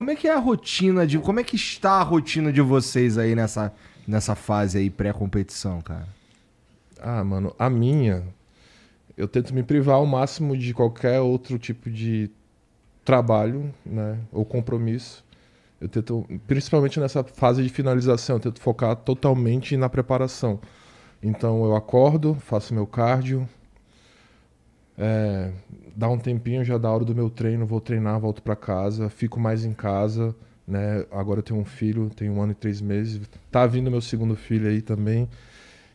Como é que é a rotina de. Como é que está a rotina de vocês aí nessa, nessa fase aí pré-competição, cara? Ah, mano, a minha. Eu tento me privar ao máximo de qualquer outro tipo de trabalho, né? Ou compromisso. Eu tento, principalmente nessa fase de finalização, eu tento focar totalmente na preparação. Então eu acordo, faço meu cardio, é, dá um tempinho já é da hora do meu treino, vou treinar, volto para casa, fico mais em casa, né? Agora eu tenho um filho, tenho um ano e três meses, tá vindo meu segundo filho aí também.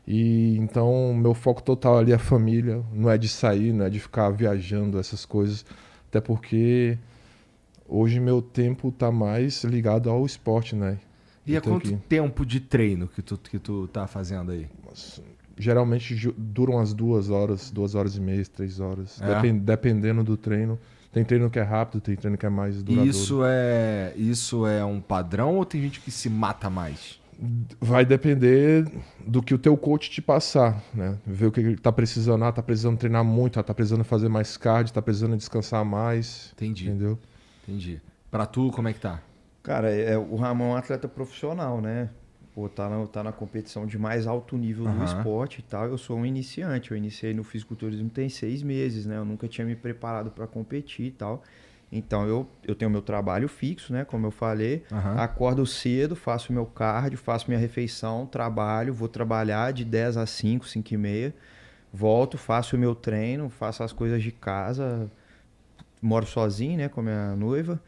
E então meu foco total ali é a família, não é de sair, não é de ficar viajando essas coisas, até porque hoje meu tempo tá mais ligado ao esporte, né? E há então quanto que... tempo de treino que tu, que tu tá fazendo aí? Nossa, geralmente duram as duas horas, duas horas e meia, três horas, é. Depend, dependendo do treino. Tem treino que é rápido, tem treino que é mais duradouro. Isso é, isso é um padrão ou tem gente que se mata mais? Vai depender do que o teu coach te passar, né? Ver o que ele tá precisando. Ah, tá precisando treinar muito, ah, tá precisando fazer mais cardio, tá precisando descansar mais. Entendi. Entendeu? Entendi. Pra tu, como é que tá? Cara, é, é o Ramon é um atleta profissional, né? pô, tá na, tá na competição de mais alto nível uhum. do esporte e tal. Eu sou um iniciante, eu iniciei no fisiculturismo tem seis meses, né? Eu nunca tinha me preparado para competir e tal. Então eu, eu tenho meu trabalho fixo, né? Como eu falei, uhum. acordo cedo, faço meu cardio, faço minha refeição, trabalho, vou trabalhar de 10 a 5, 5 e meia, volto, faço o meu treino, faço as coisas de casa, moro sozinho, né? Com a minha noiva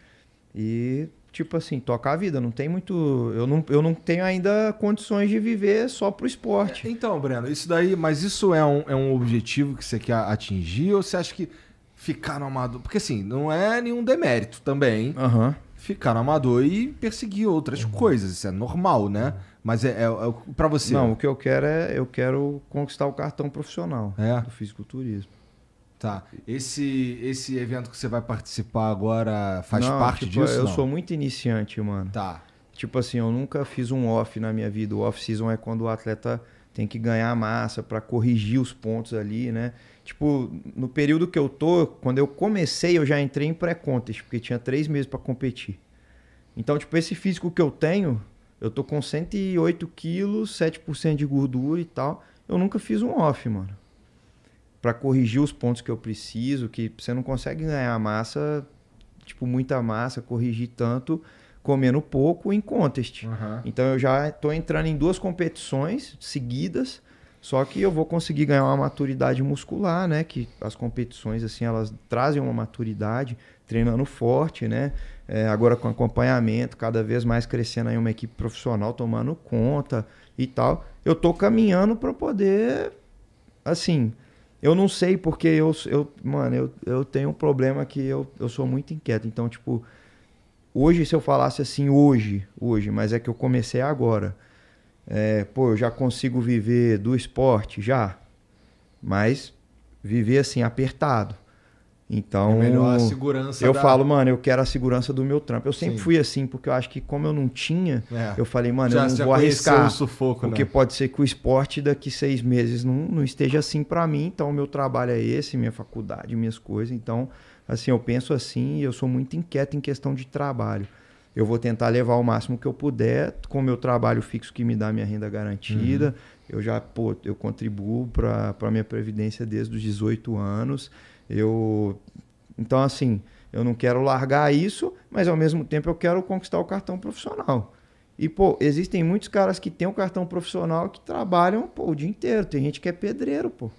e tipo assim, tocar a vida. Não tem muito. Eu não, eu não tenho ainda condições de viver só pro esporte. É, então, Breno, isso daí, mas isso é um, é um objetivo que você quer atingir ou você acha que ficar no amador. Porque assim, não é nenhum demérito também. Uhum. Ficar no amador e perseguir outras uhum. coisas. Isso é normal, né? Mas é, é, é para você. Não, o que eu quero é. Eu quero conquistar o cartão profissional é. do fisiculturismo. Tá. Esse, esse evento que você vai participar agora faz não, parte tipo, disso? Eu não? sou muito iniciante, mano. Tá. Tipo assim, eu nunca fiz um off na minha vida. O off-season é quando o atleta tem que ganhar massa para corrigir os pontos ali, né? Tipo, no período que eu tô, quando eu comecei, eu já entrei em pré-contest, porque tinha três meses para competir. Então, tipo, esse físico que eu tenho, eu tô com 108 quilos, 7% de gordura e tal. Eu nunca fiz um off, mano para corrigir os pontos que eu preciso, que você não consegue ganhar massa, tipo, muita massa, corrigir tanto comendo pouco em contest. Uhum. Então eu já estou entrando em duas competições seguidas, só que eu vou conseguir ganhar uma maturidade muscular, né? Que as competições assim elas trazem uma maturidade, treinando forte, né? É, agora com acompanhamento, cada vez mais crescendo aí uma equipe profissional tomando conta e tal. Eu estou caminhando para poder, assim, eu não sei porque eu, eu mano, eu, eu tenho um problema que eu, eu sou muito inquieto. Então, tipo, hoje, se eu falasse assim, hoje, hoje, mas é que eu comecei agora. É, pô, eu já consigo viver do esporte, já. Mas viver assim, apertado. Então, é melhor a segurança eu da... falo, mano, eu quero a segurança do meu trampo. Eu sempre Sim. fui assim, porque eu acho que como eu não tinha, é. eu falei, mano, já, eu não vou arriscar. O sufoco, porque né? pode ser que o esporte daqui seis meses não, não esteja assim para mim. Então, o meu trabalho é esse, minha faculdade, minhas coisas. Então, assim, eu penso assim e eu sou muito inquieto em questão de trabalho. Eu vou tentar levar o máximo que eu puder com o meu trabalho fixo que me dá minha renda garantida. Uhum. Eu já, pô, eu contribuo para minha previdência desde os 18 anos. Eu então assim, eu não quero largar isso, mas ao mesmo tempo eu quero conquistar o cartão profissional. E pô, existem muitos caras que têm o um cartão profissional que trabalham pô, o dia inteiro. Tem gente que é pedreiro, pô.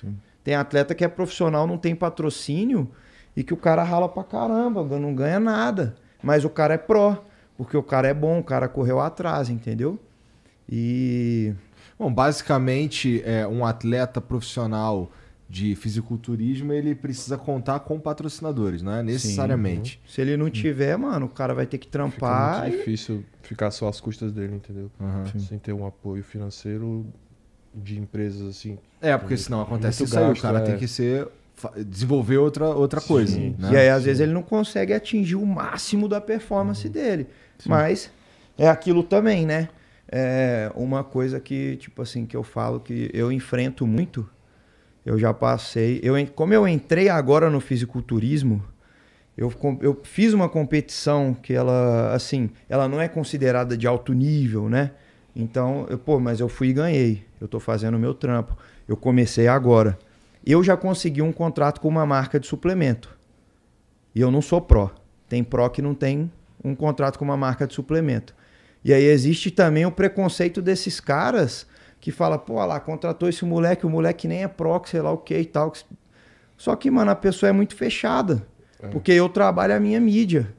Sim. Tem atleta que é profissional, não tem patrocínio e que o cara rala pra caramba, não ganha nada. Mas o cara é pró, porque o cara é bom, o cara correu atrás, entendeu? E. Bom, basicamente, é, um atleta profissional de fisiculturismo, ele precisa contar com patrocinadores, não é necessariamente. Sim. Uhum. Se ele não tiver, mano, o cara vai ter que trampar. Fica muito e... difícil ficar só às custas dele, entendeu? Uhum. Sem ter um apoio financeiro de empresas assim. É, porque senão acontece isso gasto, aí, o cara é... tem que ser desenvolver outra, outra coisa. Né? E aí, às Sim. vezes, ele não consegue atingir o máximo da performance uhum. dele. Mas é aquilo também, né? É uma coisa que, tipo assim, que eu falo que eu enfrento muito eu já passei. Eu, como eu entrei agora no fisiculturismo, eu, eu fiz uma competição que ela, assim, ela não é considerada de alto nível, né? Então, eu, pô, mas eu fui e ganhei. Eu tô fazendo o meu trampo. Eu comecei agora. Eu já consegui um contrato com uma marca de suplemento. E eu não sou pró. Tem pró que não tem um contrato com uma marca de suplemento. E aí existe também o preconceito desses caras que fala, pô, lá, contratou esse moleque, o moleque nem é proc, sei lá o que e tal. Só que, mano, a pessoa é muito fechada. É. Porque eu trabalho a minha mídia.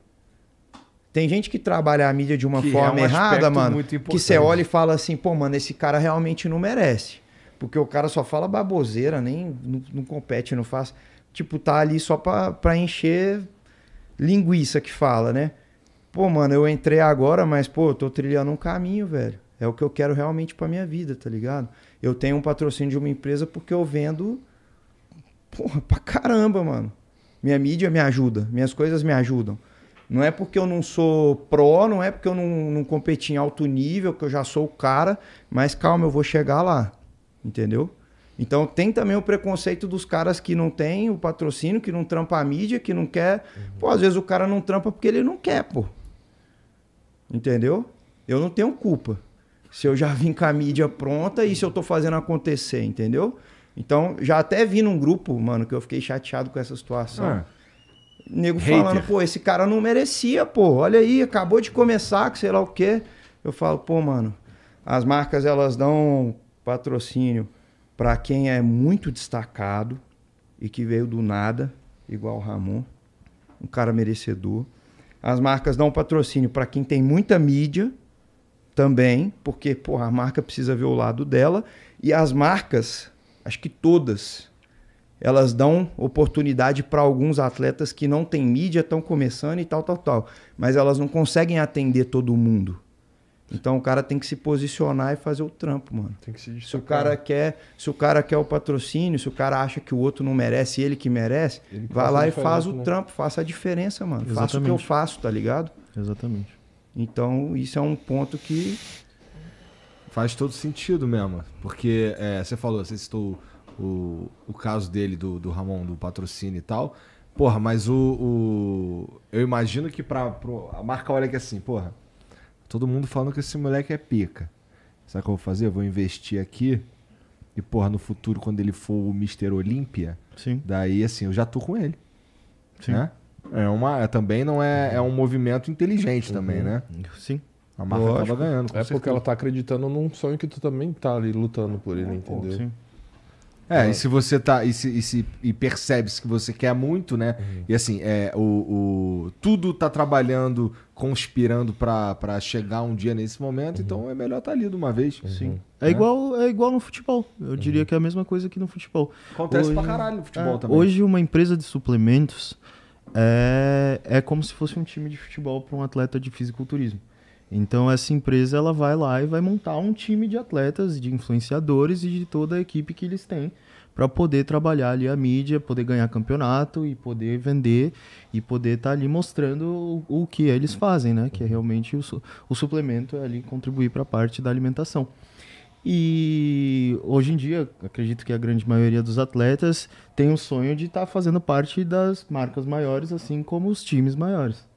Tem gente que trabalha a mídia de uma que é forma é um errada, mano. Que você olha e fala assim, pô, mano, esse cara realmente não merece. Porque o cara só fala baboseira, nem não, não compete, não faz. Tipo, tá ali só pra, pra encher linguiça que fala, né? Pô, mano, eu entrei agora, mas, pô, eu tô trilhando um caminho, velho é o que eu quero realmente para minha vida, tá ligado? Eu tenho um patrocínio de uma empresa porque eu vendo porra, pra caramba, mano. Minha mídia me ajuda, minhas coisas me ajudam. Não é porque eu não sou pró, não é porque eu não, não competi em alto nível, que eu já sou o cara, mas calma, eu vou chegar lá, entendeu? Então tem também o preconceito dos caras que não tem o patrocínio, que não trampa a mídia, que não quer. Uhum. Pô, às vezes o cara não trampa porque ele não quer, pô. Entendeu? Eu não tenho culpa se eu já vim com a mídia pronta e se eu tô fazendo acontecer, entendeu? Então, já até vi num grupo, mano, que eu fiquei chateado com essa situação. Ah. Nego Hater. falando, pô, esse cara não merecia, pô. Olha aí, acabou de começar, que sei lá o quê. Eu falo, pô, mano, as marcas elas dão patrocínio para quem é muito destacado e que veio do nada, igual o Ramon, um cara merecedor. As marcas dão patrocínio para quem tem muita mídia também, porque porra, a marca precisa ver o lado dela e as marcas, acho que todas, elas dão oportunidade para alguns atletas que não têm mídia, estão começando e tal, tal, tal, mas elas não conseguem atender todo mundo. Então o cara tem que se posicionar e fazer o trampo, mano. Tem que se Se o cara quer, se o cara quer o patrocínio, se o cara acha que o outro não merece, ele que merece, ele que vai lá e faz o né? trampo, faça a diferença, mano. Exatamente. Faça o que eu faço, tá ligado? Exatamente. Então, isso é um ponto que. Faz todo sentido mesmo. Porque é, você falou, você citou o, o caso dele, do, do Ramon, do patrocínio e tal. Porra, mas o. o eu imagino que pra, pro, a marca olha que é assim, porra. Todo mundo falando que esse moleque é pica. Sabe o que eu vou fazer? Eu vou investir aqui. E, porra, no futuro, quando ele for o Mr. Olímpia, daí assim, eu já tô com ele. Sim. Né? É uma, é, também não é, é um movimento inteligente uhum. também, né? Sim. A marca Lógico. acaba ganhando. é certeza. porque ela tá acreditando num sonho que tu também tá ali lutando por ele, é, entendeu? Sim. É, e se você tá. E, se, e, se, e percebes que você quer muito, né? Uhum. E assim, é, o, o, tudo tá trabalhando, conspirando para chegar um dia nesse momento, uhum. então é melhor estar tá ali de uma vez. Uhum. Sim. Né? É, né? igual, é igual no futebol. Eu diria uhum. que é a mesma coisa que no futebol. Acontece hoje, pra caralho no futebol é, também. Hoje, uma empresa de suplementos é, é como se fosse um time de futebol para um atleta de fisiculturismo. Então essa empresa ela vai lá e vai montar um time de atletas, de influenciadores e de toda a equipe que eles têm para poder trabalhar ali a mídia, poder ganhar campeonato e poder vender e poder estar tá ali mostrando o, o, que eles fazem, né? Que é realmente o, o suplemento é ali contribuir para a parte da alimentação. E hoje em dia, acredito que a grande maioria dos atletas tem o sonho de estar tá fazendo parte das marcas maiores, assim como os times maiores.